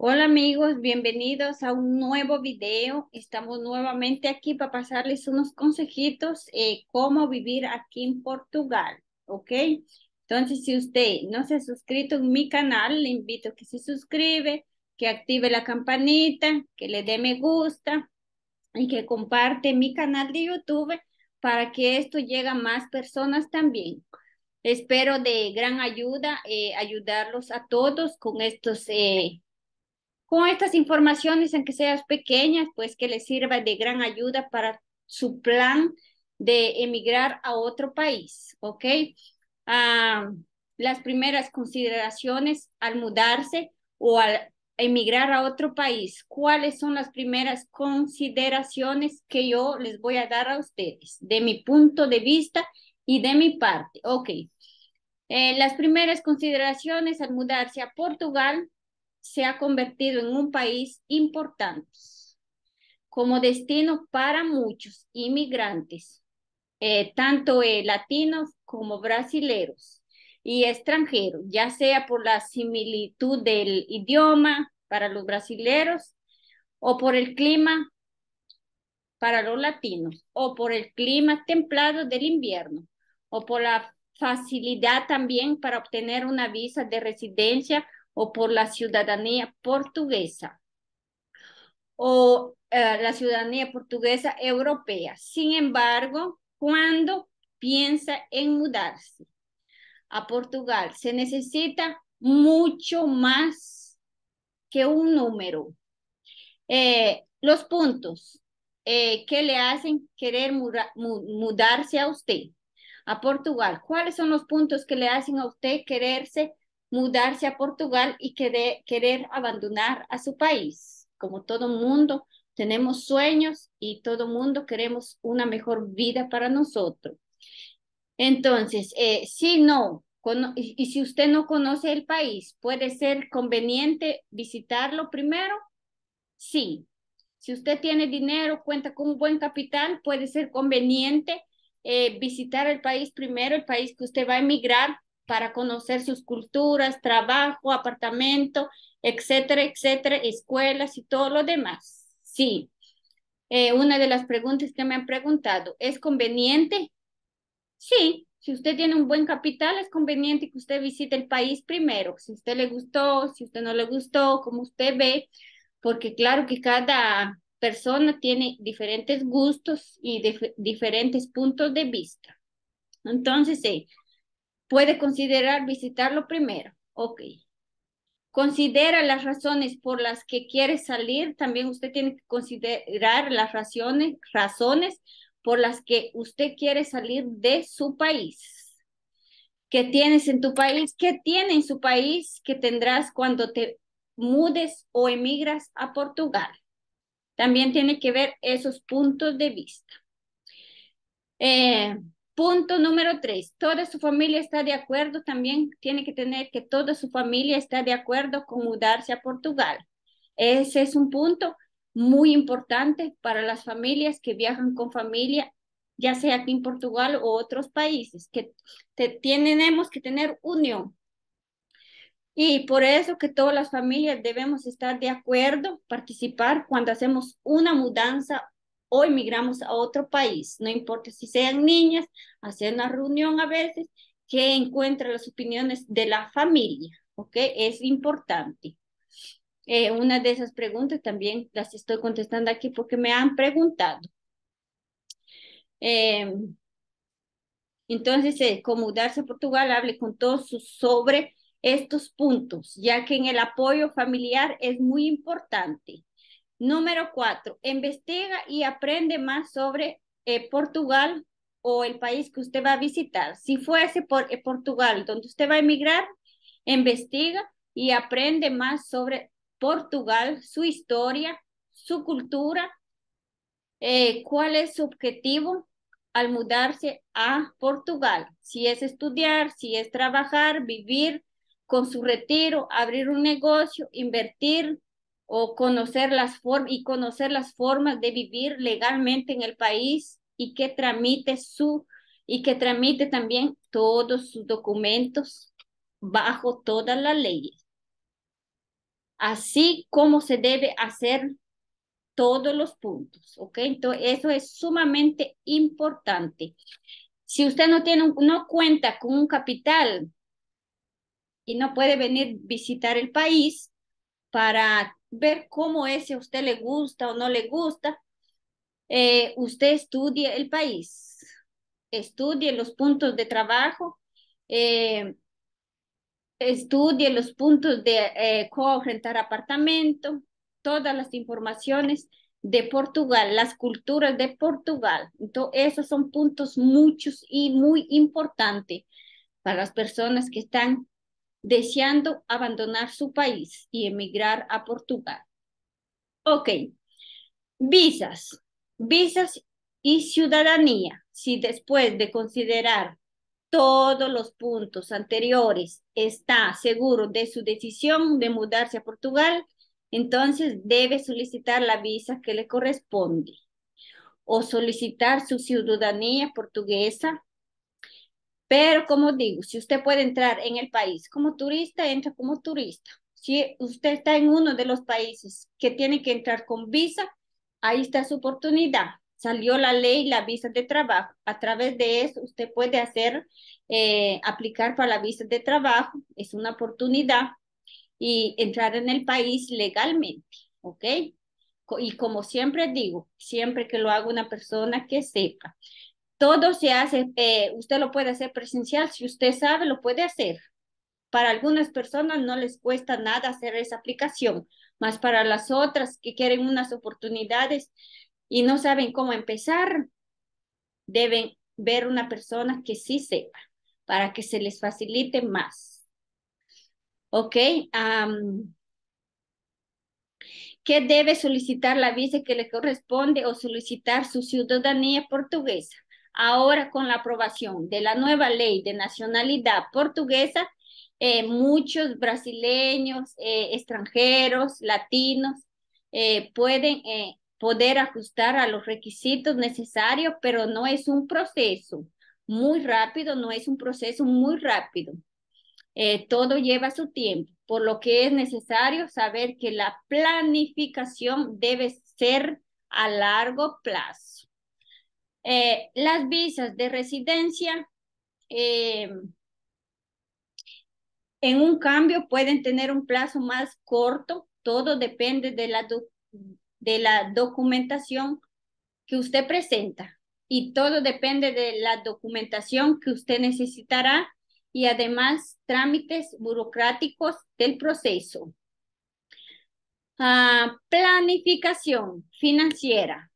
Hola amigos, bienvenidos a un nuevo video. Estamos nuevamente aquí para pasarles unos consejitos eh, cómo vivir aquí en Portugal, ¿ok? Entonces, si usted no se ha suscrito en mi canal, le invito a que se suscribe, que active la campanita, que le dé me gusta y que comparte mi canal de YouTube para que esto llegue a más personas también. Espero de gran ayuda eh, ayudarlos a todos con estos eh, con estas informaciones, aunque sean pequeñas, pues que les sirva de gran ayuda para su plan de emigrar a otro país, ¿ok? Ah, las primeras consideraciones al mudarse o al emigrar a otro país, ¿cuáles son las primeras consideraciones que yo les voy a dar a ustedes de mi punto de vista y de mi parte? Ok. Eh, las primeras consideraciones al mudarse a Portugal se ha convertido en un país importante como destino para muchos inmigrantes, eh, tanto eh, latinos como brasileros y extranjeros, ya sea por la similitud del idioma para los brasileros o por el clima para los latinos o por el clima templado del invierno o por la facilidad también para obtener una visa de residencia o por la ciudadanía portuguesa o eh, la ciudadanía portuguesa europea. Sin embargo, cuando piensa en mudarse a Portugal, se necesita mucho más que un número. Eh, los puntos eh, que le hacen querer mudarse a usted, a Portugal. ¿Cuáles son los puntos que le hacen a usted quererse mudarse a Portugal y querer, abandonar a su país. Como todo mundo, tenemos sueños y todo mundo queremos una mejor vida para nosotros. Entonces, eh, si no, y, si usted no conoce el país, ¿puede ser conveniente visitarlo primero? Sí. Si usted tiene dinero, cuenta con un buen capital, puede ser conveniente eh, visitar el país primero, el país que usted va a emigrar, para conocer sus culturas, trabajo, apartamento, etcétera, etcétera, escuelas y todo lo demás. Sí. Eh, una de las preguntas que me han preguntado, ¿es conveniente? Sí, si usted tiene un buen capital, es conveniente que usted visite el país primero, si usted le gustó, si usted no le gustó, como usted ve, porque claro que cada persona tiene diferentes gustos y diferentes puntos de vista. Entonces, sí, Puede considerar visitarlo primero. Ok. Considera las razones por las que quiere salir. También usted tiene que considerar las razones, razones por las que usted quiere salir de su país. ¿Qué tienes en tu país? ¿Qué tiene en su país que tendrás cuando te mudes o emigras a Portugal? También tiene que ver esos puntos de vista. Eh, Punto número tres, toda su familia está de acuerdo, también tiene que tener que toda su familia está de acuerdo con mudarse a Portugal. Ese es un punto muy importante para las familias que viajan con familia, ya sea aquí en Portugal o otros países, que tenemos que tener unión. Y por eso que todas las familias debemos estar de acuerdo, participar cuando hacemos una mudanza o emigramos a otro país, no importa si sean niñas, hacer una reunión a veces que encuentra las opiniones de la familia, ¿ok? Es importante. Eh, una de esas preguntas también las estoy contestando aquí porque me han preguntado. Eh, entonces, eh, como darse a Portugal, hable con todos sobre estos puntos, ya que en el apoyo familiar es muy importante. Número cuatro, investiga y aprende más sobre eh, Portugal o el país que usted va a visitar. Si fuese por eh, Portugal, donde usted va a emigrar, investiga y aprende más sobre Portugal, su historia, su cultura, eh, cuál es su objetivo al mudarse a Portugal, si es estudiar, si es trabajar, vivir con su retiro, abrir un negocio, invertir, o conocer las formas y conocer las formas de vivir legalmente en el país y que tramite su y que tramite también todos sus documentos bajo todas las leyes. Así como se debe hacer todos los puntos, ¿ok? Entonces, eso es sumamente importante. Si usted no, tiene, no cuenta con un capital y no puede venir visitar el país para ver cómo es, si a usted le gusta o no le gusta. Eh, usted estudie el país, estudie los puntos de trabajo, eh, estudie los puntos de eh, cómo rentar apartamento, todas las informaciones de Portugal, las culturas de Portugal. Entonces, esos son puntos muchos y muy importantes para las personas que están deseando abandonar su país y emigrar a Portugal. Ok, visas, visas y ciudadanía. Si después de considerar todos los puntos anteriores está seguro de su decisión de mudarse a Portugal, entonces debe solicitar la visa que le corresponde o solicitar su ciudadanía portuguesa pero como digo, si usted puede entrar en el país como turista, entra como turista. Si usted está en uno de los países que tiene que entrar con visa, ahí está su oportunidad. Salió la ley, la visa de trabajo. A través de eso usted puede hacer, eh, aplicar para la visa de trabajo. Es una oportunidad y entrar en el país legalmente, ¿ok? Y como siempre digo, siempre que lo haga una persona que sepa. Todo se hace, eh, usted lo puede hacer presencial, si usted sabe, lo puede hacer. Para algunas personas no les cuesta nada hacer esa aplicación, más para las otras que quieren unas oportunidades y no saben cómo empezar, deben ver una persona que sí sepa para que se les facilite más. ¿Ok? ¿Qué debe solicitar la visa que le corresponde o solicitar su ciudadanía portuguesa. Ahora con la aprobación de la nueva ley de nacionalidad portuguesa, eh, muchos brasileños, eh, extranjeros, latinos, eh, pueden poder ajustar a los requisitos necesarios, pero no es un proceso muy rápido, no es un proceso muy rápido. todo lleva su tiempo, por lo que es necesario saber que la planificación debe ser a largo plazo. Eh, las visas de residencia eh, en un cambio pueden tener un plazo más corto, todo depende de la, de la documentación que usted presenta y todo depende de la documentación que usted necesitará y además trámites burocráticos del proceso. Ah, planificación financiera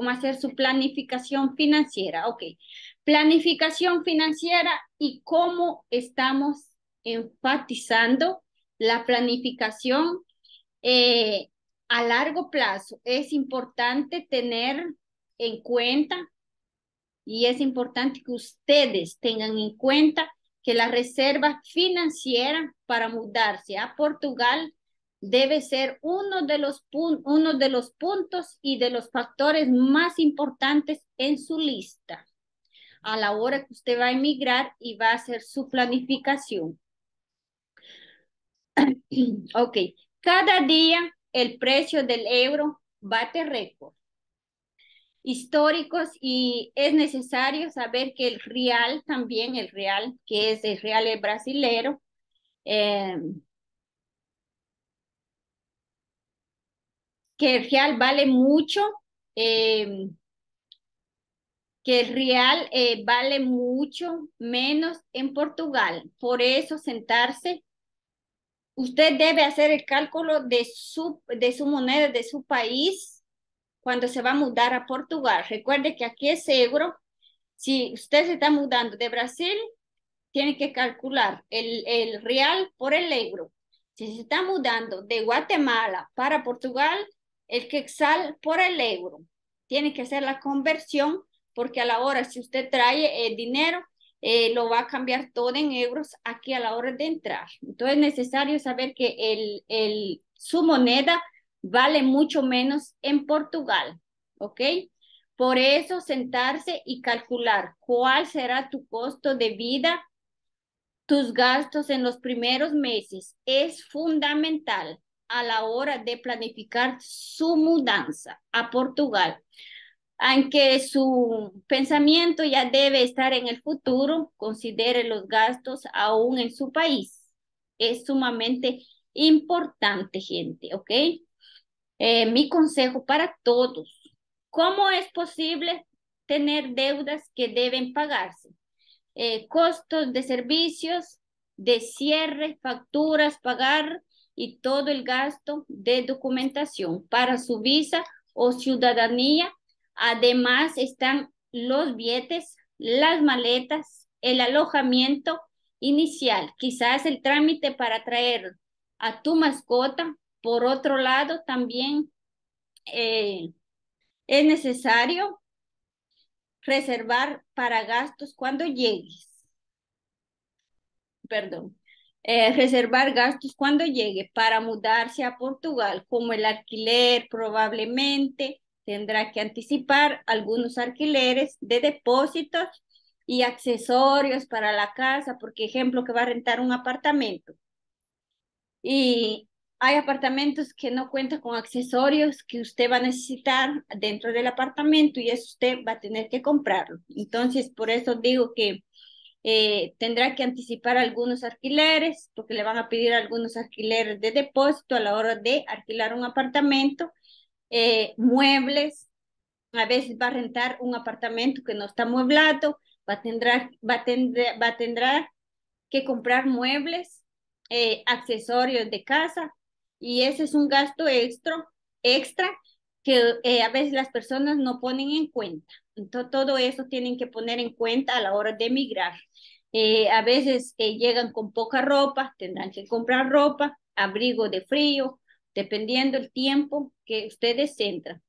cómo hacer su planificación financiera. Ok, planificación financiera y cómo estamos enfatizando la planificación eh, a largo plazo. Es importante tener en cuenta y es importante que ustedes tengan en cuenta que la reserva financiera para mudarse a Portugal debe ser uno de, los uno de los puntos y de los factores más importantes en su lista a la hora que usted va a emigrar y va a hacer su planificación. ok, cada día el precio del euro bate récord históricos y es necesario saber que el real también, el real, que es el real brasileño, eh, que el real vale mucho, eh, que el real eh, vale mucho menos en Portugal. Por eso sentarse, usted debe hacer el cálculo de su, de su moneda, de su país, cuando se va a mudar a Portugal. Recuerde que aquí es euro. Si usted se está mudando de Brasil, tiene que calcular el, el real por el euro. Si se está mudando de Guatemala para Portugal, el que quetzal por el euro. Tiene que hacer la conversión porque a la hora, si usted trae el eh, dinero, eh, lo va a cambiar todo en euros aquí a la hora de entrar. Entonces es necesario saber que el, su moneda vale mucho menos en Portugal, ¿ok? Por eso sentarse y calcular cuál será tu costo de vida, tus gastos en los primeros meses es fundamental a la hora de planificar su mudanza a Portugal. Aunque su pensamiento ya debe estar en el futuro, considere los gastos aún en su país. Es sumamente importante, gente, ¿ok? Eh, mi consejo para todos, ¿cómo es posible tener deudas que deben pagarse? Eh, costos de servicios, de cierre, facturas, pagar y todo el gasto de documentación para su visa o ciudadanía. Además están los billetes, las maletas, el alojamiento inicial, quizás el trámite para traer a tu mascota. Por otro lado, también eh, es necesario reservar para gastos cuando llegues. Perdón. Eh, reservar gastos cuando llegue para mudarse a Portugal, como el alquiler probablemente tendrá que anticipar algunos alquileres de depósitos y accesorios para la casa, porque ejemplo que va a rentar un apartamento. Y hay apartamentos que no cuentan con accesorios que usted va a necesitar dentro del apartamento y eso usted va a tener que comprarlo. Entonces, por eso digo que eh, tendrá que anticipar algunos alquileres porque le van a pedir algunos alquileres de depósito a la hora de alquilar un apartamento, eh, muebles, a veces va a rentar un apartamento que no está mueblado, va a, tendrá, va va tendrá que comprar muebles, eh, accesorios de casa y ese es un gasto extra, extra que a veces las personas no ponen en cuenta. Entonces, todo eso tienen que poner en cuenta a la hora de emigrar. Eh, a veces eh, llegan con poca ropa, tendrán que comprar ropa, abrigo de frío, dependiendo el tiempo que ustedes entran.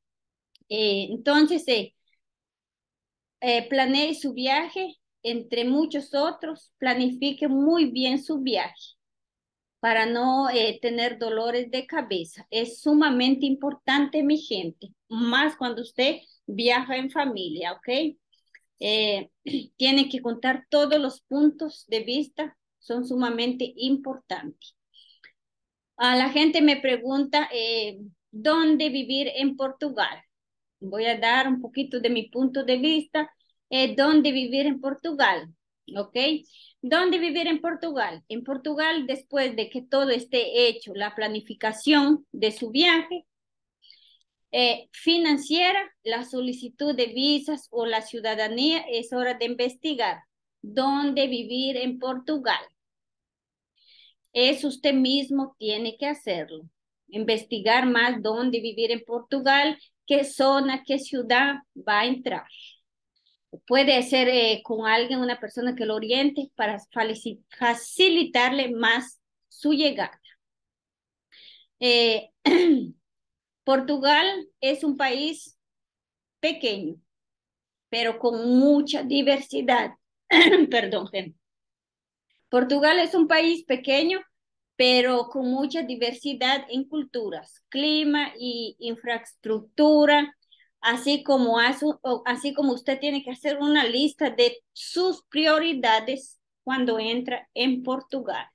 Eh, entonces, planee su viaje, entre muchos otros, planifique muy bien su viaje para no tener dolores de cabeza. Es sumamente importante, mi gente, más cuando usted viaja en familia, ¿ok? eh, tienen que contar todos los puntos de vista, son sumamente importantes. A la gente me pregunta, eh, ¿dónde vivir en Portugal? Voy a dar un poquito de mi punto de vista, eh, ¿dónde vivir en Portugal? ¿Ok? ¿Dónde vivir en Portugal? En Portugal, después de que todo esté hecho, la planificación de su viaje, eh, financiera, la solicitud de visas o la ciudadanía, es hora de investigar dónde vivir en Portugal. Eso usted mismo tiene que hacerlo. Investigar más dónde vivir en Portugal, qué zona, qué ciudad va a entrar. Puede ser eh, con alguien, una persona que lo oriente para facilitarle más su llegada. Eh, Portugal es un país pequeño, pero con mucha diversidad. Perdón. Portugal es un país pequeño, pero con mucha diversidad en culturas, clima y infraestructura, así como, así como usted tiene que hacer una lista de sus prioridades cuando entra en Portugal.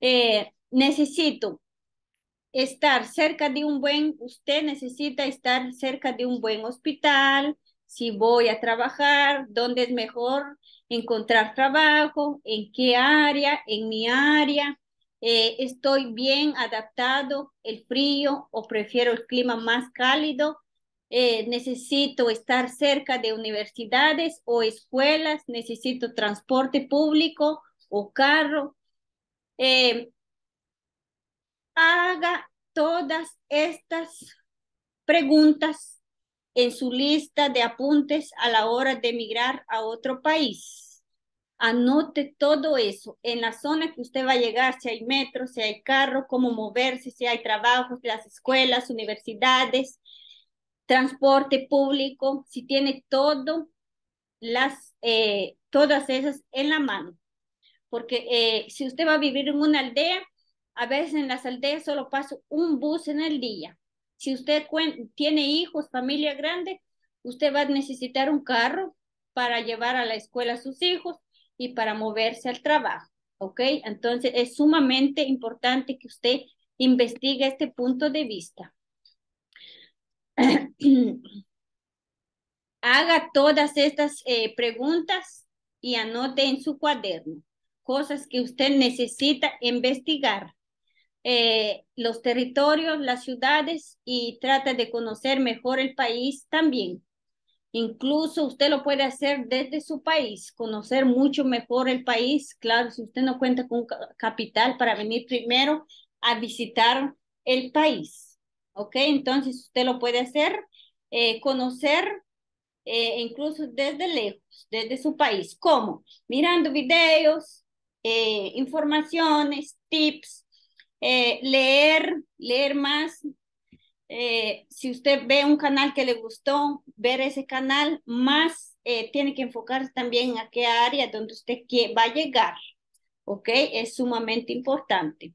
Eh, necesito estar cerca de un buen, usted necesita estar cerca de un buen hospital, si voy a trabajar, dónde es mejor encontrar trabajo, en qué área, en mi área, eh, estoy bien adaptado, el frío o prefiero el clima más cálido, eh, necesito estar cerca de universidades o escuelas, necesito transporte público o carro. Eh, haga todas estas preguntas en su lista de apuntes a la hora de emigrar a otro país. Anote todo eso en la zona que usted va a llegar, si hay metro, si hay carro, cómo moverse, si hay trabajos, las escuelas, universidades, transporte público, si tiene todo las, eh, todas esas en la mano. Porque eh, si usted va a vivir en una aldea, a veces en las aldeas solo pasa un bus en el día. Si usted tiene hijos, familia grande, usted va a necesitar un carro para llevar a la escuela a sus hijos y para moverse al trabajo, ¿ok? Entonces es sumamente importante que usted investigue este punto de vista. Haga todas estas eh, preguntas y anote en su cuaderno cosas que usted necesita investigar. Eh, los territorios, las ciudades y trata de conocer mejor el país también. Incluso usted lo puede hacer desde su país, conocer mucho mejor el país. Claro, si usted no cuenta con capital para venir primero a visitar el país. ¿Ok? Entonces usted lo puede hacer, eh, conocer eh, incluso desde lejos, desde su país. ¿Cómo? Mirando videos, informaciones, tips, eh, leer, leer más. Eh, si usted ve un canal que le gustó, ver ese canal más, eh, tiene que enfocarse también a qué área donde usted va a llegar. ¿Ok? Es sumamente importante.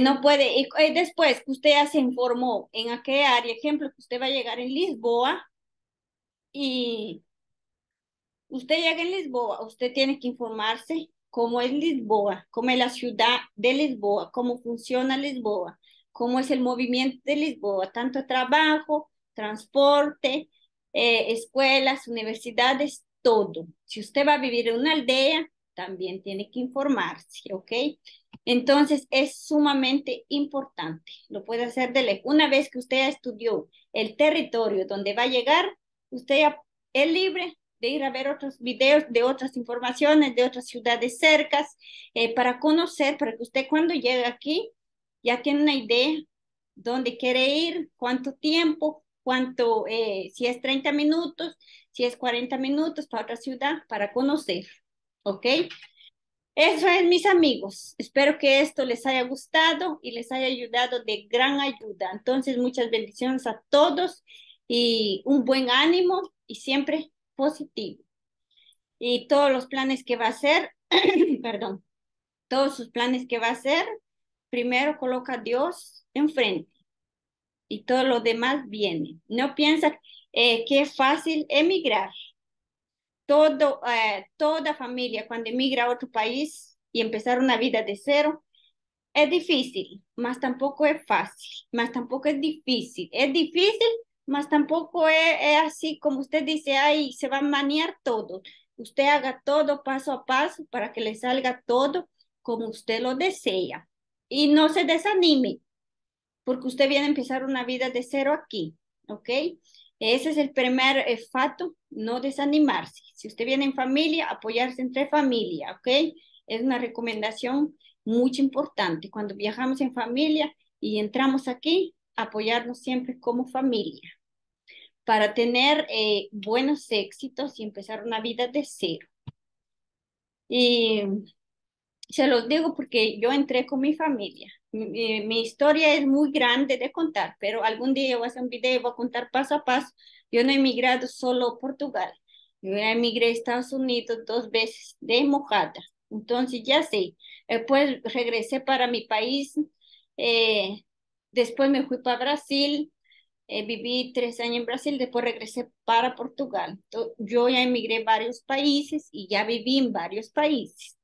no puede, y, después que usted ya se informó en qué área, ejemplo, que usted va a llegar en Lisboa y usted llega en Lisboa, usted tiene que informarse cómo es Lisboa, cómo es la ciudad de Lisboa, cómo funciona Lisboa, cómo es el movimiento de Lisboa, tanto trabajo, transporte, eh, escuelas, universidades, todo. Si usted va a vivir en una aldea, también tiene que informarse, ¿ok? Entonces es sumamente importante, lo puede hacer de lejos. Una vez que usted estudió el territorio donde va a llegar, usted es libre de ir a ver otros videos de otras informaciones, de otras ciudades cercas, eh, para conocer, para que usted cuando llegue aquí ya tiene una idea dónde quiere ir, cuánto tiempo, cuánto, eh, si es 30 minutos, si es 40 minutos para otra ciudad, para conocer, ¿ok? Eso es, mis amigos. Espero que esto les haya gustado y les haya ayudado de gran ayuda. Entonces, muchas bendiciones a todos y un buen ánimo y siempre positivo. Y todos los planes que va a hacer, perdón, todos sus planes que va a hacer, primero coloca a Dios enfrente y todo lo demás viene. No piensa eh, que es fácil emigrar. Todo, eh, toda familia cuando emigra a otro país y empezar una vida de cero, es difícil, más tampoco es fácil, más tampoco es difícil. Es difícil mas tampoco es, así como usted dice, ahí se va a manear todo. Usted haga todo paso a paso para que le salga todo como usted lo desea. Y no se desanime, porque usted viene a empezar una vida de cero aquí, ¿ok? Ese es el primer eh, fato, no desanimarse. Si usted viene en familia, apoyarse entre familia, ¿ok? Es una recomendación muy importante. Cuando viajamos en familia y entramos aquí, apoyarnos siempre como familia para tener eh, buenos éxitos y empezar una vida de cero. Y se los digo porque yo entré con mi familia. Mi, eh, historia es muy grande de contar, pero algún día voy a hacer un video, voy a contar paso a paso. Yo no he solo a Portugal. Yo emigré a Estados Unidos dos veces de mojada. Entonces ya sé. Después regresé para mi país. Eh, después me fui para Brasil. Eh, viví tres años en Brasil, después regresé para Portugal. yo ya emigré a varios países y ya viví en varios países.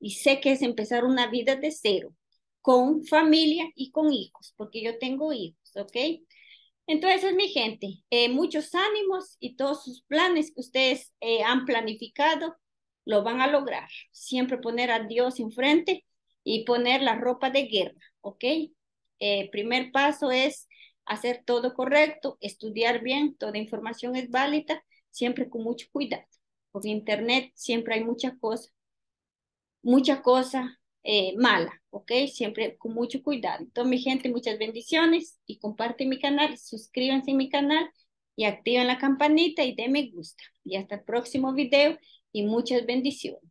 Y sé que es empezar una vida de cero, con familia y con hijos, porque yo tengo hijos, ¿ok? Entonces, mi gente, eh, muchos ánimos y todos sus planes que ustedes eh, han planificado lo van a lograr. Siempre poner a Dios enfrente y poner la ropa de guerra, ¿ok? primer paso es hacer todo correcto, estudiar bien, toda información es válida, siempre con mucho cuidado. Porque Internet siempre hay mucha cosa, mucha cosa eh, mala, ¿ok? Siempre con mucho cuidado. Entonces, mi gente, muchas bendiciones y comparte mi canal, suscríbanse a mi canal y activen la campanita y den me gusta. Y hasta el próximo video y muchas bendiciones.